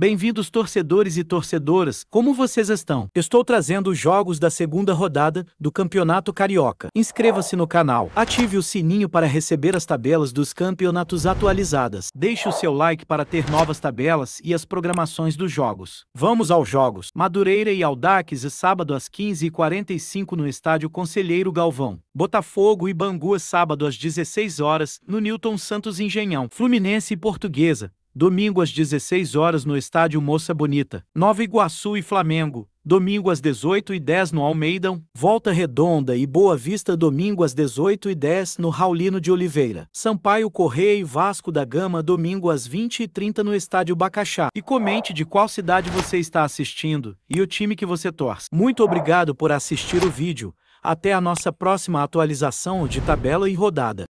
Bem-vindos torcedores e torcedoras, como vocês estão? Estou trazendo os jogos da segunda rodada do Campeonato Carioca. Inscreva-se no canal, ative o sininho para receber as tabelas dos campeonatos atualizadas. Deixe o seu like para ter novas tabelas e as programações dos jogos. Vamos aos jogos. Madureira e Aldax, sábado às 15h45 no Estádio Conselheiro Galvão. Botafogo e Bangu, sábado às 16 horas no Newton Santos Engenhão. Fluminense e Portuguesa, domingo às 16 horas no estádio Moça Bonita. Nova Iguaçu e Flamengo, domingo às 18h10 no Almeidão, Volta Redonda e Boa Vista domingo às 18h10 no Raulino de Oliveira. Sampaio Correia e Vasco da Gama domingo às 20h30 no estádio Bacaxá. E comente de qual cidade você está assistindo e o time que você torce. Muito obrigado por assistir o vídeo. Até a nossa próxima atualização de tabela e rodada.